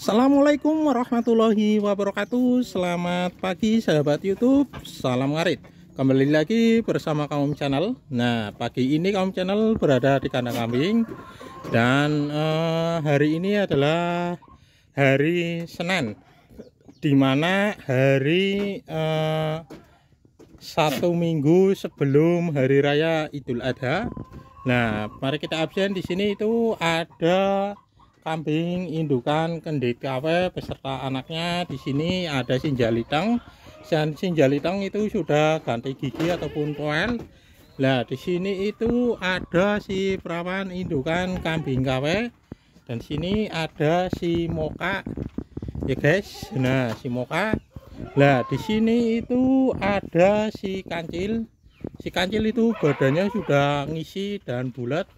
Assalamualaikum warahmatullahi wabarakatuh Selamat pagi sahabat youtube Salam ngarit Kembali lagi bersama kaum channel Nah pagi ini kaum channel berada di kandang kambing Dan eh, hari ini adalah hari Senin Dimana hari eh, satu minggu sebelum hari raya Idul Adha Nah mari kita absen di sini itu ada kambing indukan kendit kawe beserta anaknya di sini ada sinjalitang dan sinjalitang itu sudah ganti gigi ataupun poel Nah, di sini itu ada si perawan indukan kambing kawe dan sini ada si moka ya guys. Nah, si moka. Nah, di sini itu ada si kancil. Si kancil itu badannya sudah ngisi dan bulat.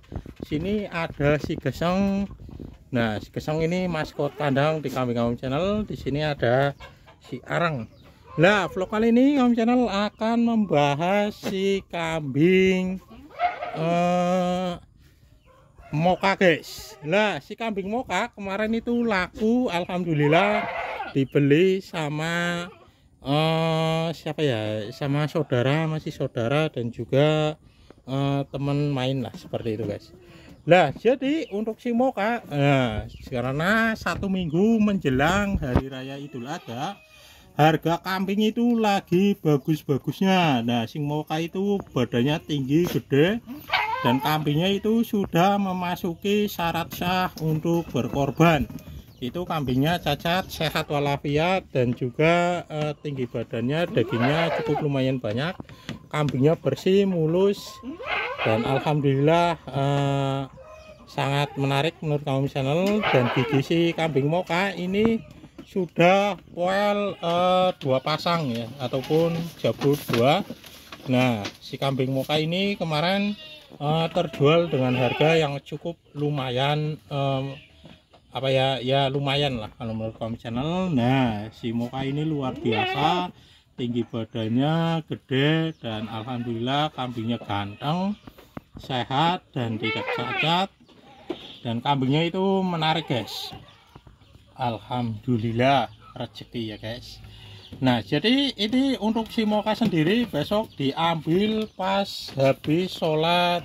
Sini ada si geseng Nah, si ini maskot kandang di Kambing Kamu Channel. Di sini ada si Arang. Nah, vlog kali ini Kamu Channel akan membahas si kambing eh Moka, guys. Nah, si kambing Moka kemarin itu laku alhamdulillah dibeli sama eh siapa ya? Sama saudara, masih saudara dan juga eh, teman main lah seperti itu, guys. Lah, jadi untuk si Moka, eh, karena satu minggu menjelang Hari Raya Idul Adha, harga kambing itu lagi bagus-bagusnya. Nah, si Moka itu badannya tinggi, gede, dan kambingnya itu sudah memasuki syarat sah untuk berkorban. Itu kambingnya cacat, sehat walafiat, dan juga eh, tinggi badannya, dagingnya cukup lumayan banyak. Kambingnya bersih, mulus, dan alhamdulillah eh, sangat menarik menurut kami channel dan di si kambing moka ini sudah well eh, dua pasang ya ataupun jabut dua nah si kambing moka ini kemarin eh, terjual dengan harga yang cukup lumayan eh, apa ya ya lumayan lah kalau menurut kami channel nah si moka ini luar biasa tinggi badannya gede dan alhamdulillah kambingnya ganteng sehat dan tidak cacat dan kambingnya itu menarik guys Alhamdulillah rezeki ya guys Nah jadi ini untuk si Moka sendiri besok diambil pas habis sholat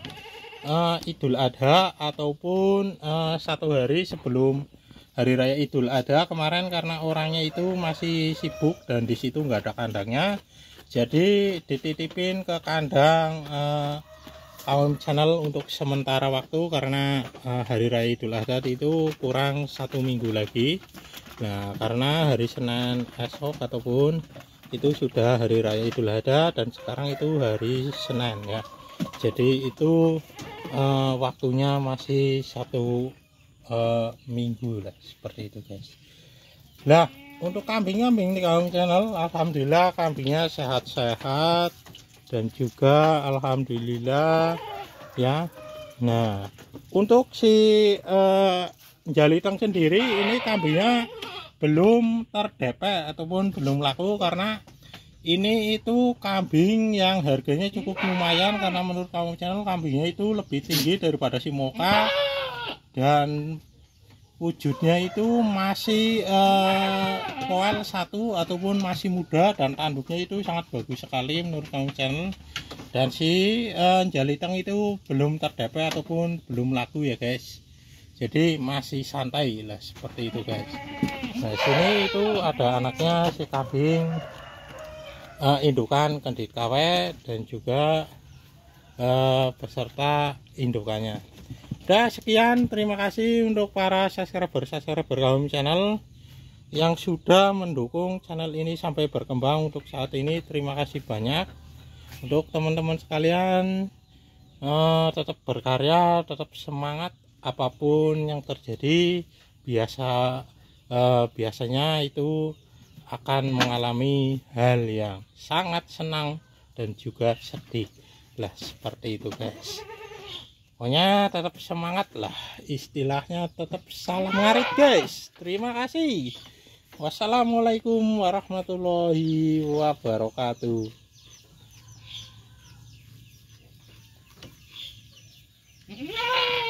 uh, Idul Adha ataupun uh, satu hari sebelum hari raya Idul Adha kemarin karena orangnya itu masih sibuk dan disitu nggak ada kandangnya jadi dititipin ke kandang uh, Alm Channel untuk sementara waktu karena uh, hari raya Idul Adha itu kurang satu minggu lagi. Nah, karena hari Senin esok ataupun itu sudah hari raya Idul Adha dan sekarang itu hari Senin ya. Jadi itu uh, waktunya masih satu uh, minggu lah seperti itu guys. Nah, untuk kambing-kambing di Alm Channel alhamdulillah kambingnya sehat-sehat dan juga alhamdulillah ya nah untuk si uh, eh, jalitang sendiri ini kambingnya belum terdepek ataupun belum laku karena ini itu kambing yang harganya cukup lumayan karena menurut kamu channel kambingnya itu lebih tinggi daripada si moka dan wujudnya itu masih eh, satu ataupun masih muda dan tanduknya itu sangat bagus sekali menurut kami channel dan si eh, jaliteng itu belum terdapat ataupun belum laku ya guys jadi masih santai lah seperti itu guys nah sini itu ada anaknya si kambing eh, indukan kendit kawet dan juga eh, beserta indukannya Dah sekian terima kasih untuk para subscriber-subscriber Kaum channel yang sudah mendukung channel ini sampai berkembang untuk saat ini terima kasih banyak untuk teman-teman sekalian eh, tetap berkarya tetap semangat apapun yang terjadi biasa eh, biasanya itu akan mengalami hal yang sangat senang dan juga sedih lah seperti itu guys pokoknya tetap semangat lah istilahnya tetap salam ngarit guys terima kasih wassalamualaikum warahmatullahi wabarakatuh mm-hmm.